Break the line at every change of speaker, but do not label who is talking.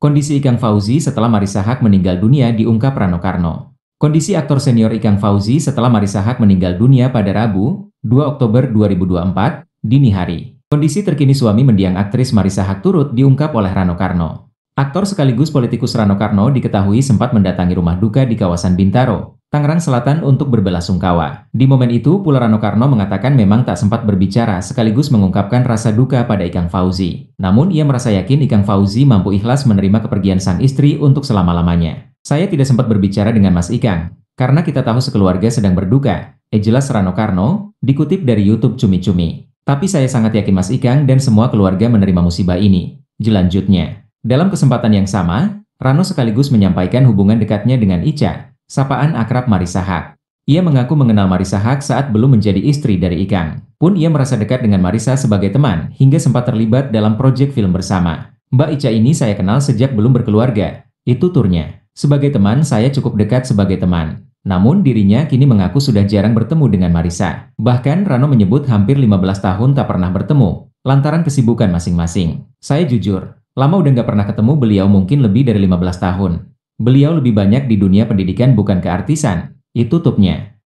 Kondisi Ikang Fauzi setelah Marisa Hak meninggal dunia diungkap Rano Karno. Kondisi aktor senior Ikang Fauzi setelah Marisa Hak meninggal dunia pada Rabu, 2 Oktober 2024, dini hari. Kondisi terkini suami mendiang aktris Marisa Hak turut diungkap oleh Rano Karno. Aktor sekaligus politikus Rano Karno diketahui sempat mendatangi rumah duka di kawasan Bintaro, Tangerang Selatan untuk berbelasungkawa. Di momen itu, pula Rano Karno mengatakan memang tak sempat berbicara sekaligus mengungkapkan rasa duka pada Ikang Fauzi. Namun ia merasa yakin Ikang Fauzi mampu ikhlas menerima kepergian sang istri untuk selama-lamanya. Saya tidak sempat berbicara dengan Mas Ikang, karena kita tahu sekeluarga sedang berduka. Eh jelas Rano Karno, dikutip dari Youtube Cumi Cumi. Tapi saya sangat yakin Mas Ikang dan semua keluarga menerima musibah ini. Jelanjutnya. Dalam kesempatan yang sama, Rano sekaligus menyampaikan hubungan dekatnya dengan Ica, sapaan akrab Marisa Hak. Ia mengaku mengenal Marisa Hak saat belum menjadi istri dari Ikang. Pun ia merasa dekat dengan Marisa sebagai teman, hingga sempat terlibat dalam proyek film bersama. Mbak Ica ini saya kenal sejak belum berkeluarga. Itu turnya. Sebagai teman, saya cukup dekat sebagai teman. Namun dirinya kini mengaku sudah jarang bertemu dengan Marisa. Bahkan Rano menyebut hampir 15 tahun tak pernah bertemu, lantaran kesibukan masing-masing. Saya jujur, lama udah nggak pernah ketemu beliau mungkin lebih dari 15 tahun. Beliau lebih banyak di dunia pendidikan bukan keartisan, itu tutupnya.